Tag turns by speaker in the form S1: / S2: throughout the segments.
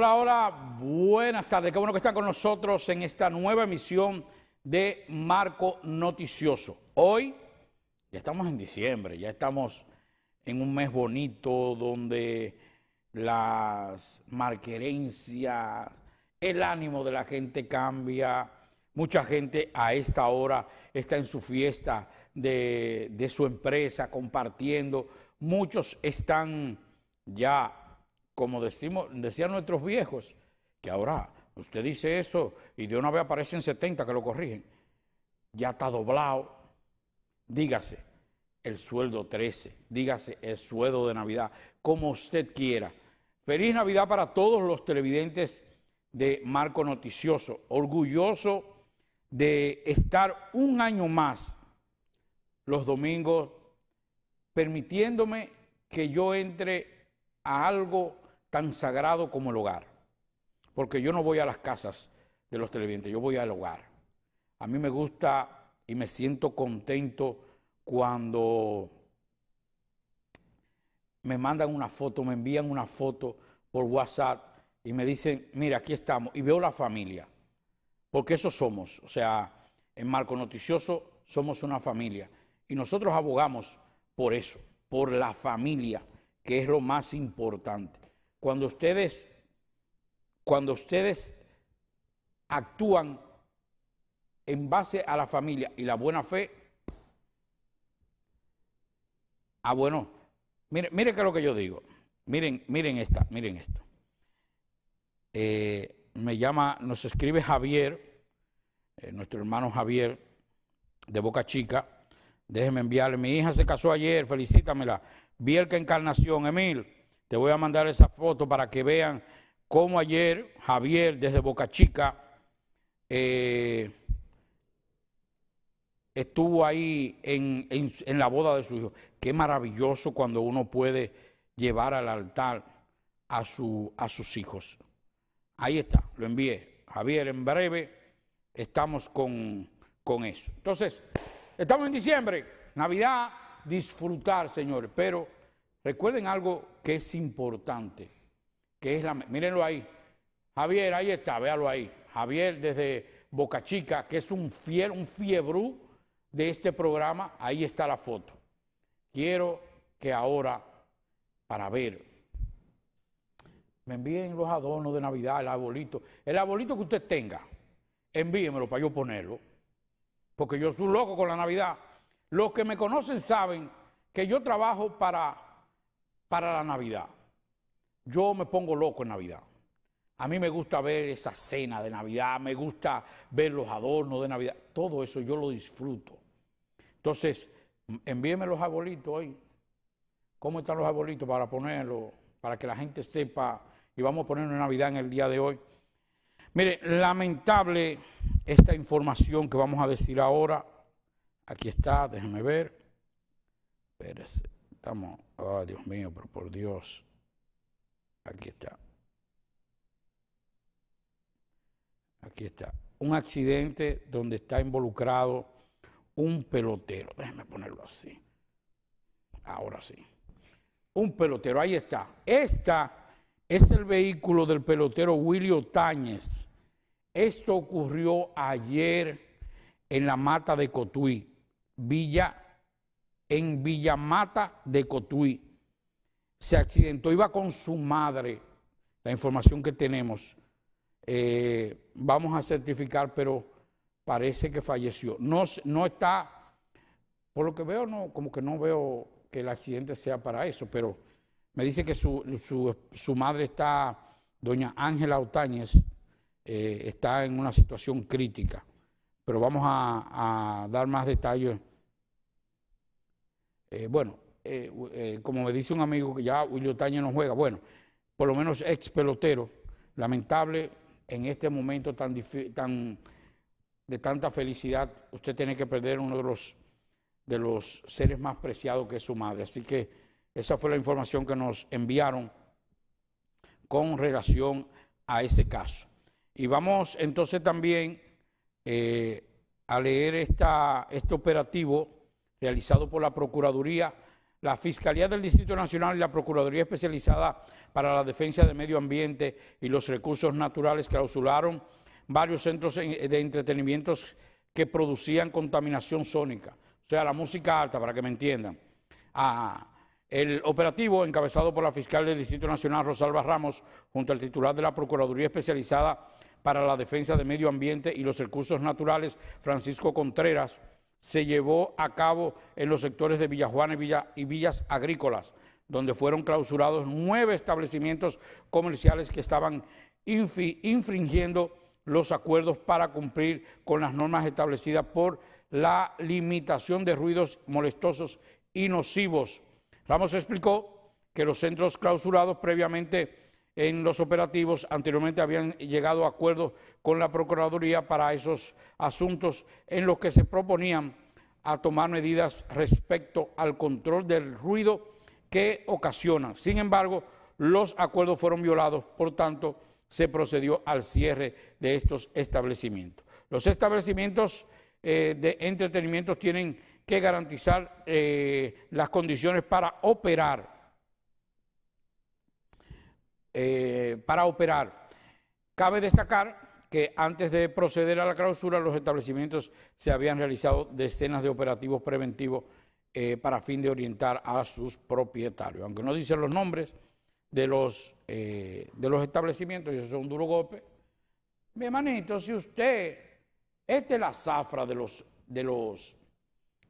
S1: Hola, hola, buenas tardes. Qué bueno que están con nosotros en esta nueva emisión de Marco Noticioso. Hoy ya estamos en diciembre, ya estamos en un mes bonito donde las marquerencias, el ánimo de la gente cambia. Mucha gente a esta hora está en su fiesta de, de su empresa compartiendo. Muchos están ya como decimos, decían nuestros viejos, que ahora usted dice eso y de una vez aparecen 70 que lo corrigen. Ya está doblado. Dígase el sueldo 13, dígase el sueldo de Navidad, como usted quiera. Feliz Navidad para todos los televidentes de Marco Noticioso. Orgulloso de estar un año más los domingos, permitiéndome que yo entre a algo tan sagrado como el hogar. Porque yo no voy a las casas de los televidentes, yo voy al hogar. A mí me gusta y me siento contento cuando me mandan una foto, me envían una foto por WhatsApp y me dicen, mira, aquí estamos. Y veo la familia, porque eso somos. O sea, en Marco Noticioso somos una familia. Y nosotros abogamos por eso, por la familia, que es lo más importante cuando ustedes, cuando ustedes actúan en base a la familia y la buena fe, ah, bueno, miren, mire que es lo que yo digo. Miren, miren esta, miren esto. Eh, me llama, nos escribe Javier, eh, nuestro hermano Javier, de Boca Chica. Déjeme enviarle, mi hija se casó ayer, felicítamela. Vi que encarnación, Emil. Te voy a mandar esa foto para que vean cómo ayer Javier desde Boca Chica eh, estuvo ahí en, la boda de su hijo. Qué maravilloso cuando uno puede llevar al altar a, su, a sus hijos. Ahí está, lo envié. Javier, en breve estamos con, con eso. Entonces, estamos en diciembre, Navidad, disfrutar, señores, pero Recuerden algo que es importante, que es la... Mírenlo ahí. Javier, ahí está, véalo ahí. Javier desde Boca Chica, que es un fiel, un fiebrú de este programa, ahí está la foto. Quiero que ahora, para ver, me envíen los adornos de Navidad, el abolito el abolito que usted tenga, envíenmelo para yo ponerlo, porque yo soy loco con la Navidad. Los que me conocen saben que yo trabajo para para la Navidad. Yo me pongo loco en Navidad. A mí me gusta ver esa cena de Navidad, me gusta ver los adornos de Navidad. Todo eso yo lo disfruto. Entonces, envíeme los arbolitos hoy. ¿Cómo están los arbolitos para ponerlos? Para que la gente sepa. Y vamos a poner una Navidad en el día de hoy. Mire, lamentable esta información que vamos a decir ahora. Aquí está, déjenme ver. Espérese. Estamos, oh, Dios mío, pero por Dios, aquí está. Aquí está. Un accidente donde está involucrado un pelotero. Déjeme ponerlo así. Ahora sí. Un pelotero, ahí está. Esta es el vehículo del pelotero Willy Tañez, Esto ocurrió ayer en la mata de Cotuí, Villa en Villamata de Cotuí. Se accidentó, iba con su madre, la información que tenemos. Eh, vamos a certificar, pero parece que falleció. No, no está, por lo que veo, no, como que no veo que el accidente sea para eso, pero me dice que su, madre está, doña Ángela Otañez, eh, está en una situación crítica, pero vamos a dar más detalles eh, bueno, eh, eh, como me dice un amigo que ya Julio Taño no juega, bueno, por lo menos ex pelotero, lamentable en este momento tan, tan de tanta felicidad, usted tiene que perder uno de los, de los seres más preciados que es su madre. Así que esa fue la información que nos enviaron con relación a ese caso. Y vamos entonces también a leer esta, este operativo realizado por la Procuraduría, la Fiscalía del Distrito Nacional y la Procuraduría Especializada para la Defensa del Medio Ambiente y los Recursos Naturales clausularon varios centros de entretenimientos que producían contaminación sónica, o sea, la música alta, para que me entiendan. Ah, el operativo, encabezado por la fiscal del Distrito Nacional, Rosalba Ramos, junto al titular de la Procuraduría Especializada para la Defensa del Medio Ambiente y los Recursos Naturales, Francisco Contreras, se llevó a cabo en los sectores de Villajuana y, y Villas Agrícolas, donde fueron clausurados nueve establecimientos comerciales que estaban infringiendo los acuerdos para cumplir con las normas establecidas por la limitación de ruidos molestosos y nocivos. Ramos explicó que los centros clausurados previamente en los operativos. Anteriormente habían llegado a acuerdos con la Procuraduría para esos asuntos en los que se proponían a tomar medidas respecto al control del ruido que ocasiona. Sin embargo, los acuerdos fueron violados, por tanto, se procedió al cierre de estos establecimientos. Los establecimientos eh, de entretenimiento tienen que garantizar eh, las condiciones para operar eh, para operar. Cabe destacar que antes de proceder a la clausura, los establecimientos se habían realizado decenas de operativos preventivos eh, para fin de orientar a sus propietarios. Aunque no dicen los nombres de los, eh, de los establecimientos, y eso es un duro golpe. Mi hermanito, si usted, esta es la zafra de los, de los,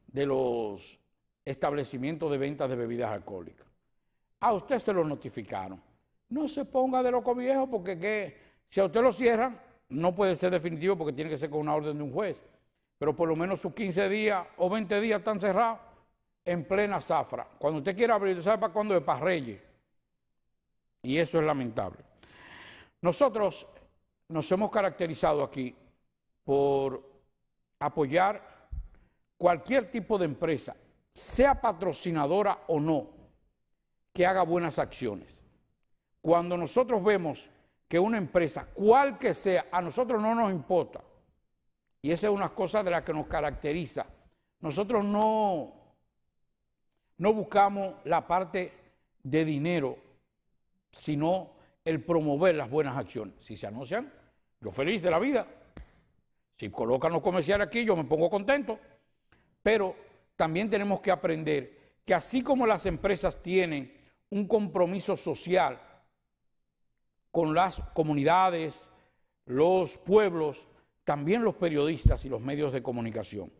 S1: de los establecimientos de ventas de bebidas alcohólicas. A usted se lo notificaron no se ponga de loco viejo porque si a usted lo cierran, no puede ser definitivo porque tiene que ser con una orden de un juez. Pero por lo menos sus 15 días o 20 días están cerrados en plena zafra. Cuando usted quiera abrir, ¿sabe para cuándo? Es para Reyes. Y eso es lamentable. Nosotros nos hemos caracterizado aquí por apoyar cualquier tipo de empresa, sea patrocinadora o no, que haga buenas acciones. Cuando nosotros vemos que una empresa, cual que sea, a nosotros no nos importa, y esa es una cosa de la que nos caracteriza, nosotros no, no buscamos la parte de dinero, sino el promover las buenas acciones. Si se anuncian, yo feliz de la vida. Si colocan los comerciales aquí, yo me pongo contento. Pero también tenemos que aprender que así como las empresas tienen un compromiso social con las comunidades, los pueblos, también los periodistas y los medios de comunicación.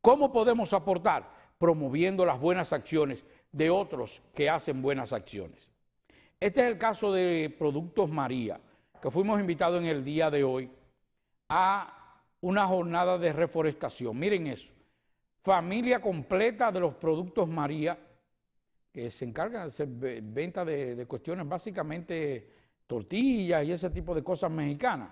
S1: ¿Cómo podemos aportar? Promoviendo las buenas acciones de otros que hacen buenas acciones. Este es el caso de Productos María, que fuimos invitados en el día de hoy a una jornada de reforestación. Miren eso, familia completa de los Productos María, que se encargan de hacer venta de, de cuestiones básicamente tortillas y ese tipo de cosas mexicanas.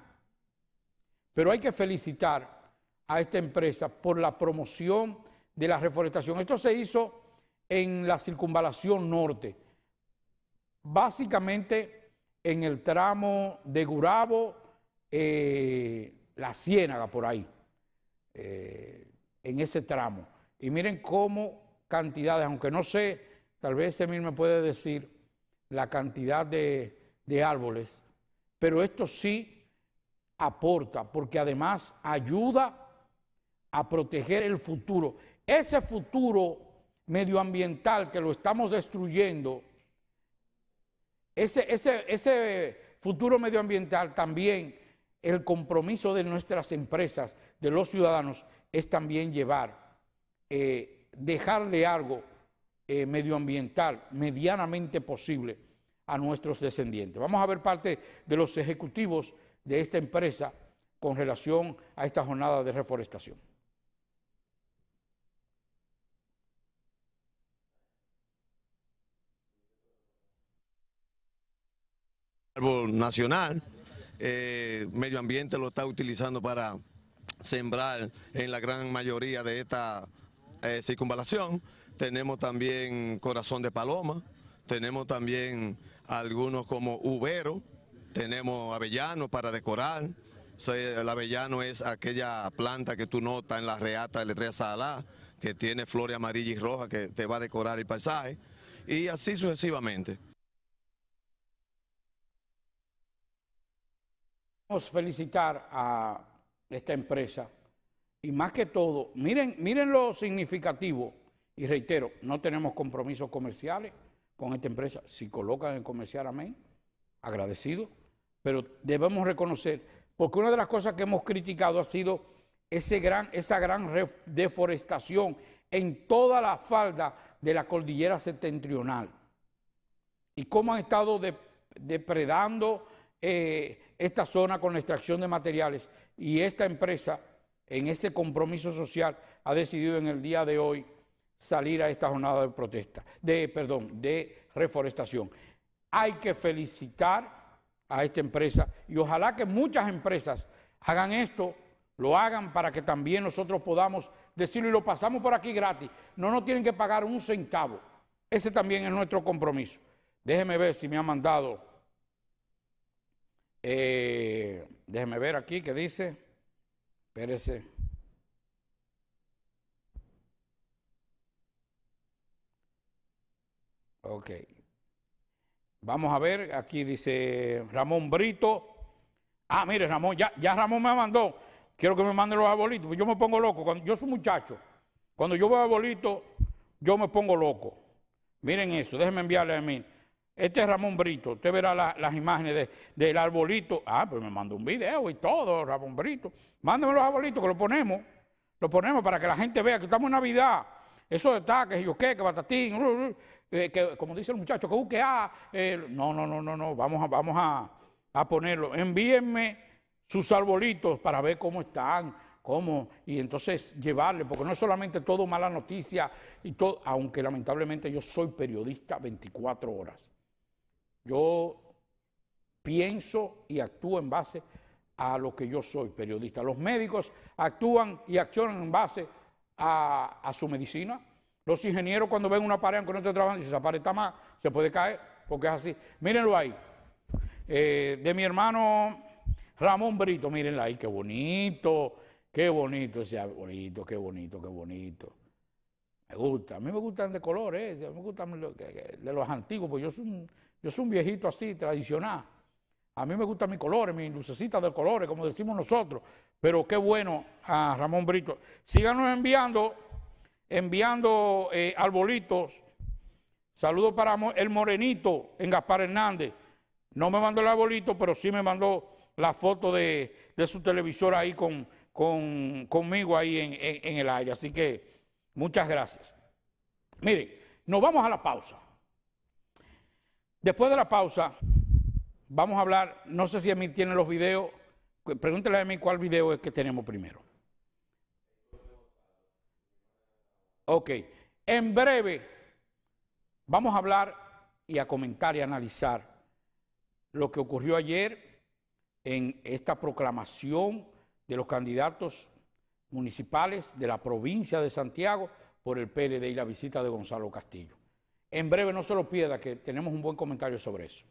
S1: Pero hay que felicitar a esta empresa por la promoción de la reforestación. Esto se hizo en la circunvalación norte, básicamente en el tramo de Gurabo, eh, la Ciénaga por ahí, eh, en ese tramo. Y miren cómo cantidades, aunque no sé, tal vez Semir me puede decir la cantidad de de árboles, pero esto sí aporta, porque además ayuda a proteger el futuro. Ese futuro medioambiental que lo estamos destruyendo, ese, ese futuro medioambiental también, el compromiso de nuestras empresas, de los ciudadanos, es también llevar, eh, dejarle algo eh, medioambiental medianamente posible a nuestros descendientes. Vamos a ver parte de los ejecutivos de esta empresa con relación a esta jornada de reforestación. árbol nacional. Eh, medio ambiente lo está utilizando para sembrar en la gran mayoría de esta eh, circunvalación. Tenemos también corazón de paloma, tenemos también algunos como ubero, tenemos avellano para decorar, el avellano es aquella planta que tú notas en la reata de letrea Salá, que tiene flores amarillas y rojas que te va a decorar el paisaje, y así sucesivamente. Vamos a felicitar a esta empresa y más que todo, miren, miren lo significativo, y reitero, no tenemos compromisos comerciales, con esta empresa. Si colocan el comerciar, amén, agradecido. Pero debemos reconocer, porque una de las cosas que hemos criticado ha sido ese gran, esa gran deforestación en toda la falda de la cordillera septentrional. Y cómo han estado depredando eh, esta zona con la extracción de materiales. Y esta empresa, en ese compromiso social, ha decidido en el día de hoy salir a esta jornada de protesta, de, perdón, de reforestación. Hay que felicitar a esta empresa y ojalá que muchas empresas hagan esto, lo hagan para que también nosotros podamos decirlo y lo pasamos por aquí gratis. No nos tienen que pagar un centavo. Ese también es nuestro compromiso. Déjeme ver si me ha mandado. Eh, déjeme ver aquí qué dice. Espérese. Ok. Vamos a ver, aquí dice Ramón Brito. Ah, mire, Ramón, ya, ya Ramón me mandó. Quiero que me mande los arbolitos. Yo me pongo loco. Cuando, yo soy muchacho. Cuando yo veo arbolitos, yo me pongo loco. Miren eso, déjenme enviarle a mí. Este es Ramón Brito. Usted verá las imágenes de, del arbolito. Ah, pues me mandó un video y todo, Ramón Brito. mándenme los arbolitos que lo ponemos. Lo ponemos para que la gente vea que estamos en Navidad eso está, que yo qué, que batatín, eh, que, como dice el muchacho, que busque eh, no, no, no, no, no, vamos a, vamos a, ponerlo. Envíenme sus arbolitos para ver cómo están, cómo, y entonces llevarle, porque no es solamente todo mala noticia, y todo, aunque lamentablemente yo soy periodista 24 horas. Yo pienso y actúo en base a lo que yo soy, periodista. Los médicos actúan y accionan en base a a, su medicina. Los ingenieros cuando ven una pared que no está trabajando, dicen, esa pared está mal, se puede caer, porque es así. Mírenlo ahí. Eh, de mi hermano Ramón Brito, mírenlo ahí, qué bonito, qué bonito, ese bonito, qué bonito, qué bonito. Me gusta, a mí me gustan de colores, eh, me gustan de los antiguos, porque yo soy, yo soy un viejito así, tradicional. A mí me gustan mis colores, mis lucecitas de colores, como decimos nosotros. Pero qué bueno a ah, Ramón Brito. Síganos enviando, enviando eh, arbolitos. Saludos para el morenito en Gaspar Hernández. No me mandó el arbolito, pero sí me mandó la foto de, su televisor ahí con, conmigo ahí en, el aire. Así que muchas gracias. Miren, nos vamos a la pausa. Después de la pausa, vamos a hablar, no sé si mí tiene los videos Pregúntele a mí cuál video es que tenemos primero. Ok, en breve vamos a hablar y a comentar y analizar lo que ocurrió ayer en esta proclamación de los candidatos municipales de la provincia de Santiago por el PLD y la visita de Gonzalo Castillo. En breve no se lo pierda que tenemos un buen comentario sobre eso.